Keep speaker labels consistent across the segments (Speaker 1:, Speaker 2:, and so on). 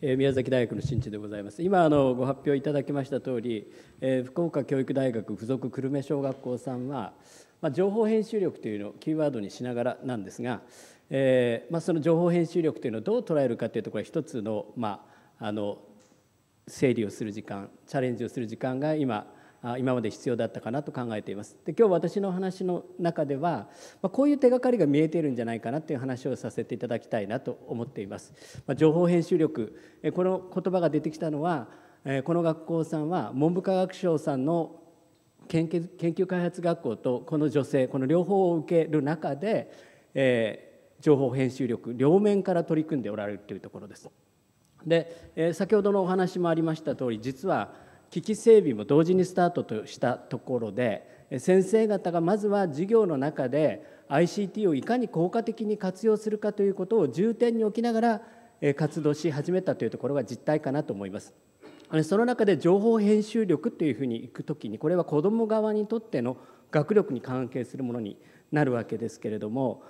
Speaker 1: え宮崎大学の新地でございます今あのご発表いただきました通り、えー、福岡教育大学附属久留米小学校さんは、まあ、情報編集力というのをキーワードにしながらなんですが、えーまあ、その情報編集力というのをどう捉えるかというところは一つの,、まあ、あの整理をする時間チャレンジをする時間が今今まで必要だったかなと考えていますで今日私の話の中では、まあ、こういう手がかりが見えているんじゃないかなっていう話をさせていただきたいなと思っています、まあ、情報編集力この言葉が出てきたのはこの学校さんは文部科学省さんの研究開発学校とこの女性この両方を受ける中で、えー、情報編集力両面から取り組んでおられるというところです。で、えー、先ほどのお話もありました通り実は機器整備も同時にスタートとしたところで先生方がまずは授業の中で ICT をいかに効果的に活用するかということを重点に置きながら活動し始めたというところが実態かなと思います。その中で情報編集力というふうにいくときにこれは子ども側にとっての学力に関係するものになるわけですけれども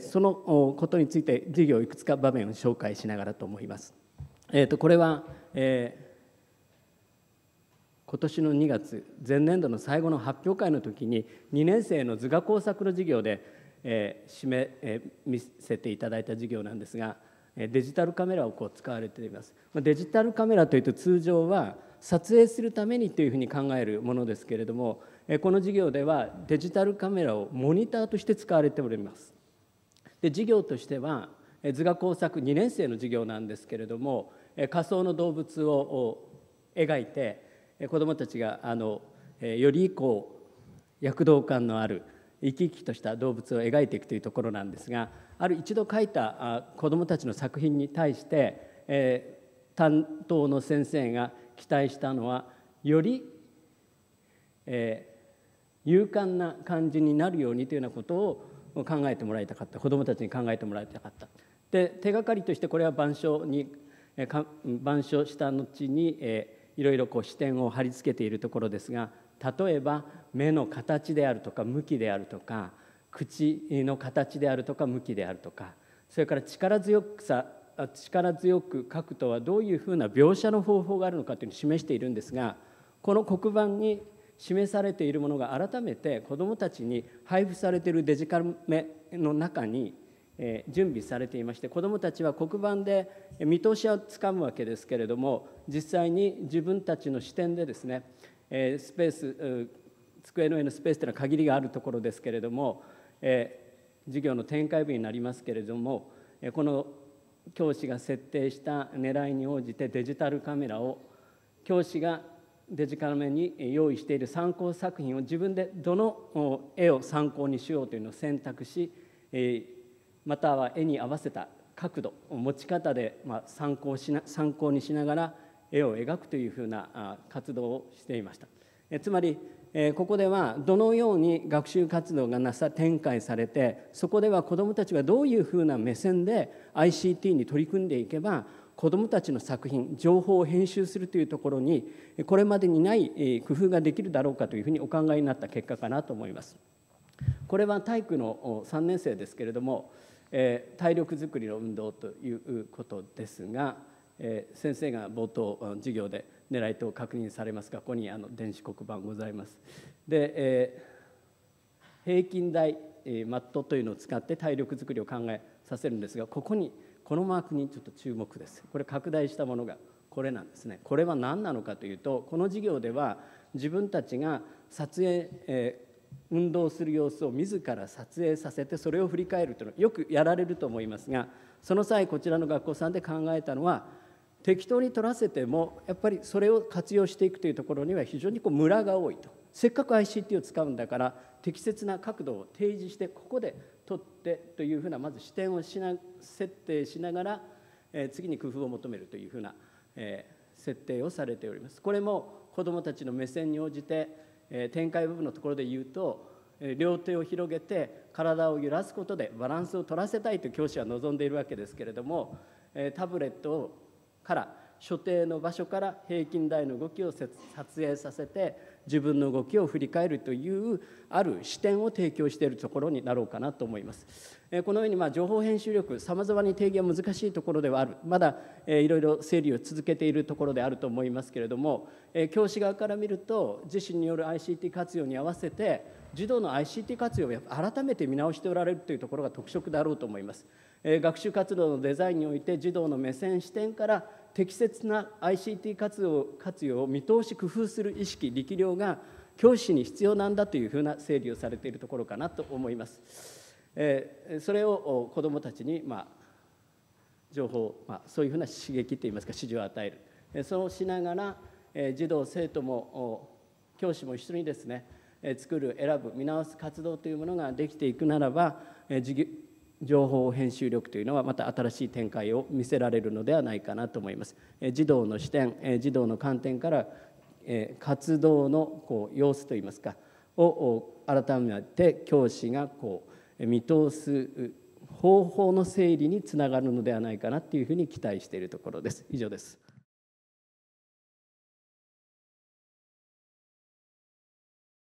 Speaker 1: そのことについて授業いくつか場面を紹介しながらと思います。えー、とこれは、えー今年の2月前年度の最後の発表会の時に2年生の図画工作の授業で、えー、締め、えー、見せていただいた授業なんですがデジタルカメラをこう使われています。デジタルカメラというと通常は撮影するためにというふうに考えるものですけれどもこの授業ではデジタルカメラをモニターとして使われております。で授業としては図画工作2年生の授業なんですけれども仮想の動物を描いて子どもたちがあのよりこう躍動感のある生き生きとした動物を描いていくというところなんですがある一度書いた子どもたちの作品に対して、えー、担当の先生が期待したのはより、えー、勇敢な感じになるようにというようなことを考えてもらいたかった子どもたちに考えてもらいたかった。で手がかりとしてこれは板書に板書した後に、えーいろいろこう視点を貼り付けているところですが例えば目の形であるとか向きであるとか口の形であるとか向きであるとかそれから力強くさ力強く書くとはどういうふうな描写の方法があるのかというのを示しているんですがこの黒板に示されているものが改めて子どもたちに配布されているデジカメの中にえ準備されていまして子どもたちは黒板で見通しをつかむわけですけれども実際に自分たちの視点でですね、えスペース机の上のスペースというのは限りがあるところですけれども、え授業の展開部になりますけれども、えこの教師が設定した狙いに応じてデジタルカメラを教師がデジカメに用意している参考作品を自分でどの絵を参考にしようというのを選択し、または絵に合わせた角度持ち方で、参考しな参考にしながら絵を描くというふうな活動をしていました。つまりここではどのように学習活動がなさ展開されてそこでは子どもたちがどういうふうな目線で ICT に取り組んでいけば子どもたちの作品情報を編集するというところにこれまでにない工夫ができるだろうかというふうにお考えになった結果かなと思います。これは体育の3年生ですけれども、え体力づくりの運動ということですが、え先生が冒頭授業で狙いと確認されますがここにあの電子黒板ございます。で、え平均台、えマットというのを使って体力づくりを考えさせるんですがここにこのマークにちょっと注目です。これ拡大したものがこれなんですね。これは何なのかというとこの授業では自分たちが撮影、えー運動する様子を自ら撮影させてそれを振り返るというのはよくやられると思いますがその際こちらの学校さんで考えたのは適当に取らせてもやっぱりそれを活用していくというところには非常にこうムラが多いとせっかく ICT を使うんだから適切な角度を提示してここで取ってというふうなまず視点をしな設定しながら、え次に工夫を求めるというふうな、え設定をされております。これも子どもたちの目線に応じて展開部分のところで言うと両手を広げて体を揺らすことでバランスを取らせたいと教師は望んでいるわけですけれどもタブレットから所定の場所から平均台の動きを撮影させて自分の動きを振り返るというある視点を提供しているところになろうかなと思います。このようにま情報編集力さまざまに定義は難しいところではあるまだいろいろ整理を続けているところであると思いますけれども教師側から見ると自身による ICT 活用に合わせて児童の ICT 活用を改めて見直しておられるというところが特色だろうと思います。学習活動のデザインにおいて児童の目線視点から適切な ICT 活用活用を見通し工夫する意識力量が教師に必要なんだというふうな整理をされているところかなと思います。えー、それを子どもたちに、まあ、情報、まあ、そういうふうな刺激といいますか指示を与える、えー、そうしながら、えー、児童生徒も教師も一緒にですね、えー、作る選ぶ見直す活動というものができていくならば、えー、情報編集力というのはまた新しい展開を見せられるのではないかなと思います。児童の視点児童の観点から活動のこう様子といいますかを改めて教師がこう見通す方法の整理につながるのではないかなというふうに期待しているところです。以上です。